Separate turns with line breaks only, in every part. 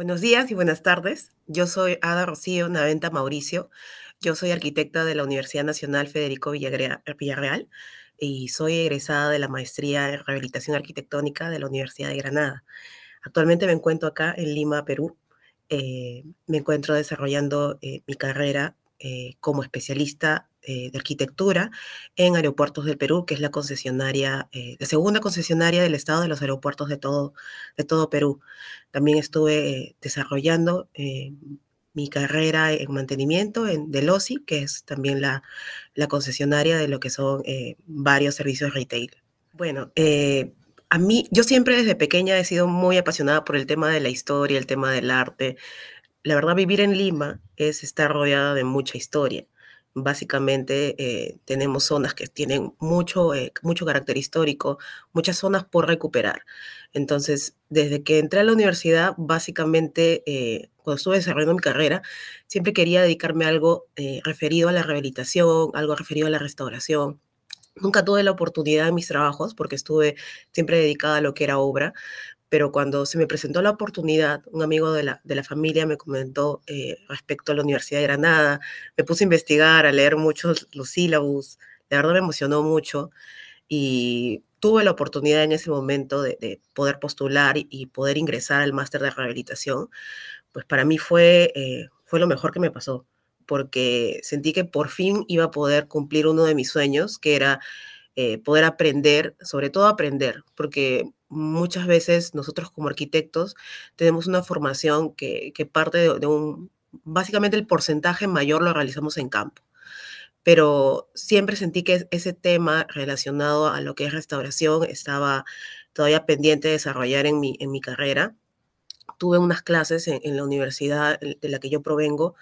Buenos días y buenas tardes. Yo soy Ada Rocío Naventa Mauricio. Yo soy arquitecta de la Universidad Nacional Federico Villarreal y soy egresada de la maestría en rehabilitación arquitectónica de la Universidad de Granada. Actualmente me encuentro acá en Lima, Perú. Eh, me encuentro desarrollando eh, mi carrera eh, como especialista eh, de arquitectura en Aeropuertos del Perú, que es la concesionaria, eh, la segunda concesionaria del Estado de los aeropuertos de todo, de todo Perú. También estuve desarrollando mi carrera en mantenimiento en, Delosi, que es también la, la concesionaria de lo que son varios servicios retail. Bueno, a mí, yo siempre desde pequeña he sido muy apasionada por el tema de la historia, el tema del arte, la verdad vivir en Lima es estar rodeada de mucha historia. Básicamente eh, tenemos zonas que tienen mucho, eh, mucho carácter histórico, muchas zonas por recuperar. Entonces, desde que entré a la universidad, básicamente, eh, cuando estuve desarrollando mi carrera, siempre quería dedicarme a algo referido a la rehabilitación, algo referido a la restauración. Nunca tuve la oportunidad de mis trabajos porque estuve siempre dedicada a lo que era obra, pero cuando se me presentó la oportunidad, un amigo de la, de la familia me comentó eh, respecto a la Universidad de Granada, me puse a investigar, a leer muchos los sílabos, de verdad me emocionó mucho y tuve la oportunidad en ese momento de, poder postular y, poder ingresar al máster de rehabilitación, pues para mí fue, eh, fue lo mejor que me pasó, porque sentí que por fin iba a poder cumplir uno de mis sueños, que era eh, poder aprender, sobre todo aprender, porque muchas veces nosotros como arquitectos tenemos una formación que, parte de, un, básicamente el porcentaje mayor lo realizamos en campo. Pero siempre sentí que ese tema relacionado a lo que es restauración estaba todavía pendiente de desarrollar en mi, en mi carrera. Tuve unas clases en, la universidad de la que yo provengo,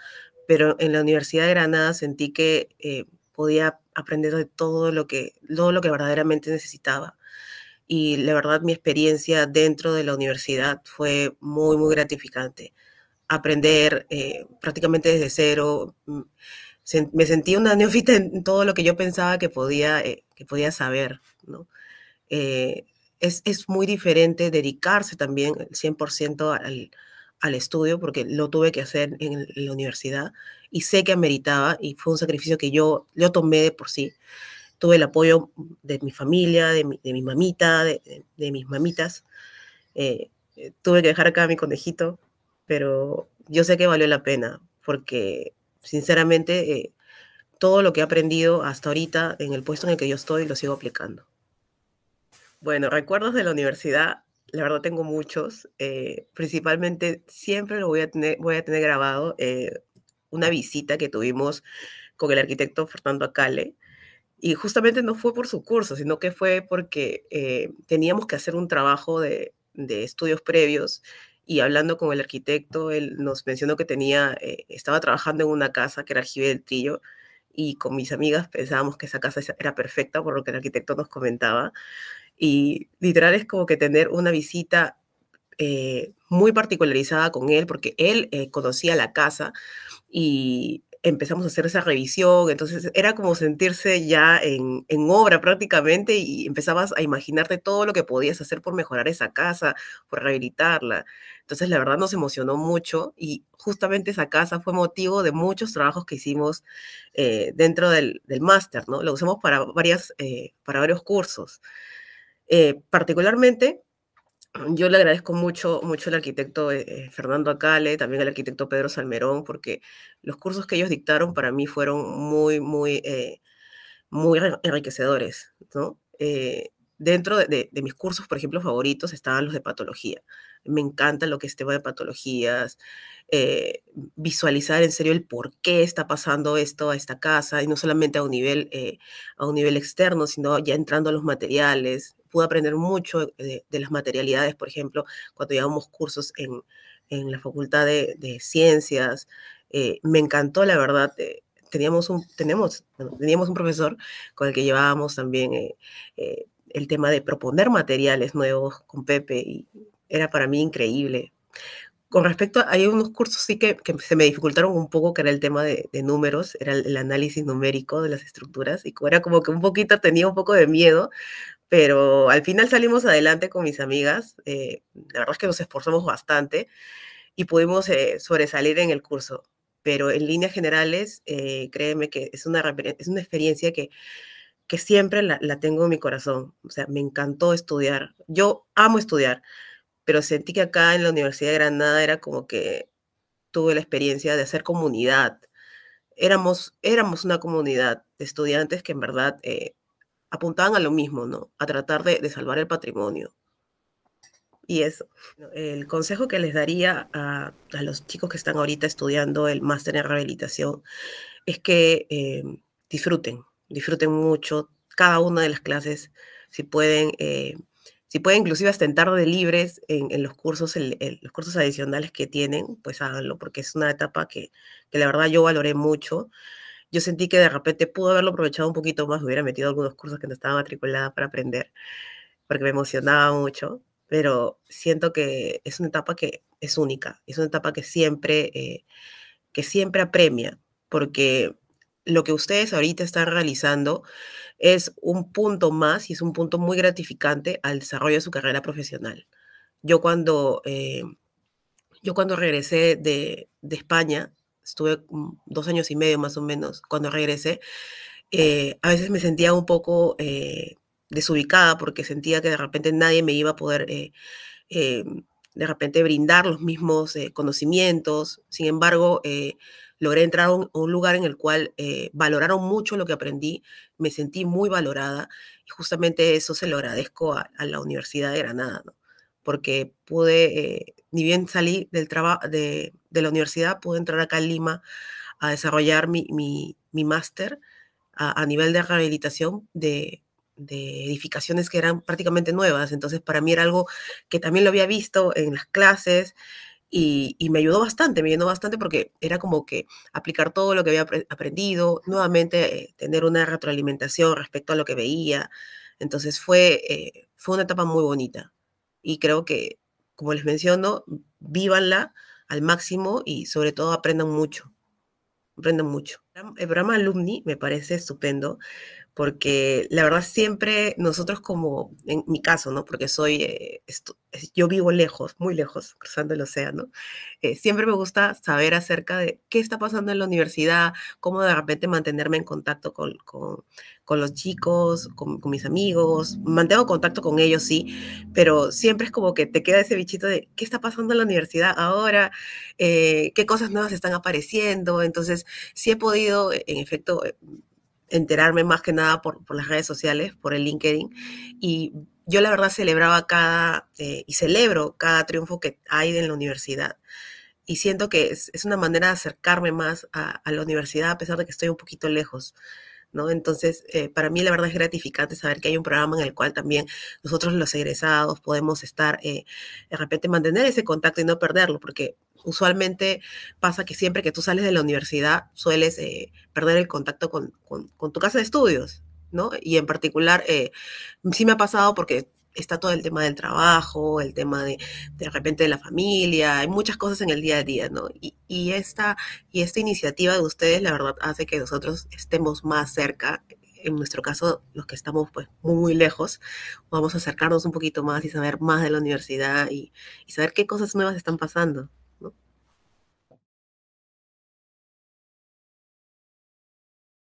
pero en la Universidad de Granada sentí que eh, podía aprender de todo lo que, todo lo que verdaderamente necesitaba. Y la verdad, mi experiencia dentro de la universidad fue muy, muy gratificante. Aprender eh, prácticamente desde cero. Mm, me sentí una neófita en todo lo que yo pensaba que podía, eh, que podía saber, ¿no? Eh, es, es, muy diferente dedicarse también el 100% al, al estudio porque lo tuve que hacer en la universidad y sé que ameritaba y fue un sacrificio que yo, lo tomé de por sí. Tuve el apoyo de mi familia, de mi, mamita, de, mis mamitas. Eh, eh, tuve que dejar acá a mi conejito, pero yo sé que valió la pena porque sinceramente eh, todo lo que he aprendido hasta ahorita en el puesto en el que yo estoy lo sigo aplicando. Bueno, recuerdos de la universidad la verdad tengo muchos, eh, principalmente siempre lo voy a tener, voy a tener grabado eh, una visita que tuvimos con el arquitecto Fernando Acale, y justamente no fue por su curso, sino que fue porque eh, teníamos que hacer un trabajo de, estudios previos, y hablando con el arquitecto, él nos mencionó que tenía, estaba trabajando en una casa que era Aljibe del Trillo, y con mis amigas pensábamos que esa casa era perfecta por lo que el arquitecto nos comentaba, y literal es como que tener una visita eh, muy particularizada con él, porque él eh, conocía la casa y empezamos a hacer esa revisión, entonces era como sentirse ya en, en, obra prácticamente y empezabas a imaginarte todo lo que podías hacer por mejorar esa casa, por rehabilitarla. Entonces la verdad nos emocionó mucho y justamente esa casa fue motivo de muchos trabajos que hicimos eh, dentro del, del máster, ¿no? Lo usamos para, varias, para varios cursos. Eh, particularmente, yo le agradezco mucho, mucho al arquitecto eh, eh, Fernando Acale, también al arquitecto Pedro Salmerón, porque los cursos que ellos dictaron para mí fueron muy, muy, muy enriquecedores, ¿no? dentro de, mis cursos, por ejemplo, favoritos estaban los de patología. Me encanta lo que es tema de patologías, visualizar en serio el por qué está pasando esto a esta casa, y no solamente a un nivel, a un nivel externo, sino ya entrando a los materiales, pude aprender mucho eh, de, las materialidades, por ejemplo, cuando llevábamos cursos en, en la Facultad de, Ciencias. Eh, me encantó, la verdad. Eh, teníamos, un, tenemos, teníamos un profesor con el que llevábamos también el tema de proponer materiales nuevos con Pepe y era para mí increíble. Con respecto a, hay unos cursos sí que, que, se me dificultaron un poco, que era el tema de, números, era el, análisis numérico de las estructuras, y era como que un poquito tenía un poco de miedo, pero al final salimos adelante con mis amigas. Eh, la verdad es que nos esforzamos bastante y pudimos eh, sobresalir en el curso. Pero en líneas generales, eh, créeme que es una, es una experiencia que, que siempre la, tengo en mi corazón. O sea, me encantó estudiar. Yo amo estudiar, pero sentí que acá en la Universidad de Granada era como que tuve la experiencia de hacer comunidad. Éramos, éramos una comunidad de estudiantes que en verdad apuntaban a lo mismo, ¿no? A tratar de, salvar el patrimonio. Y eso. El consejo que les daría a, los chicos que están ahorita estudiando el máster en rehabilitación es que eh, disfruten, disfruten mucho cada una de las clases, si pueden, eh, si pueden inclusive hasta de libres en, los cursos, los cursos adicionales que tienen, pues háganlo, porque es una etapa que, que la verdad yo valoré mucho yo sentí que de repente pudo haberlo aprovechado un poquito más, hubiera metido algunos cursos que no estaba matriculada para aprender, porque me emocionaba mucho, pero siento que es una etapa que es única, es una etapa que siempre, eh, que siempre apremia, porque lo que ustedes ahorita están realizando es un punto más y es un punto muy gratificante al desarrollo de su carrera profesional. Yo cuando, eh, yo cuando regresé de, de España, estuve dos años y medio más o menos cuando regresé, eh, a veces me sentía un poco eh, desubicada porque sentía que de repente nadie me iba a poder eh, de repente brindar los mismos conocimientos. Sin embargo, logré entrar a un, lugar en el cual valoraron mucho lo que aprendí, me sentí muy valorada y justamente eso se lo agradezco a, la Universidad de Granada porque pude, eh, ni bien salí del de, de, la universidad, pude entrar acá en Lima a desarrollar mi máster mi, a, a, nivel de rehabilitación de, de edificaciones que eran prácticamente nuevas. Entonces, para mí era algo que también lo había visto en las clases, y, y, me ayudó bastante, me ayudó bastante porque era como que aplicar todo lo que había aprendido, nuevamente eh, tener una retroalimentación respecto a lo que veía. Entonces fue, eh, fue una etapa muy bonita y creo que, como les menciono, vívanla al máximo y sobre todo aprendan mucho, aprendan mucho. El programa Alumni me parece estupendo porque la verdad siempre nosotros como, en mi caso, ¿no? Porque soy, eh, yo vivo lejos, muy lejos, cruzando el océano, eh, siempre me gusta saber acerca de qué está pasando en la universidad, cómo de repente mantenerme en contacto con, los chicos, con, mis amigos, mantengo contacto con ellos, sí, pero siempre es como que te queda ese bichito de qué está pasando en la universidad ahora, eh, qué cosas nuevas están apareciendo, entonces sí he podido, en efecto, enterarme más que nada por, las redes sociales, por el LinkedIn. Y yo la verdad celebraba cada, eh, y celebro cada triunfo que hay en la universidad. Y siento que es, una manera de acercarme más a, la universidad a pesar de que estoy un poquito lejos. Entonces, eh, para mí la verdad es gratificante saber que hay un programa en el cual también nosotros los egresados podemos estar, eh, de repente mantener ese contacto y no perderlo, porque usualmente pasa que siempre que tú sales de la universidad sueles eh, perder el contacto con, con, tu casa de estudios, ¿no? Y en particular, sí me ha pasado porque está todo el tema del trabajo, el tema de repente de la familia, hay muchas cosas en el día a día, ¿no? Y, esta, y esta iniciativa de ustedes, la verdad, hace que nosotros estemos más cerca. En nuestro caso, los que estamos pues muy, lejos, vamos a acercarnos un poquito más y saber más de la universidad y saber qué cosas nuevas están pasando.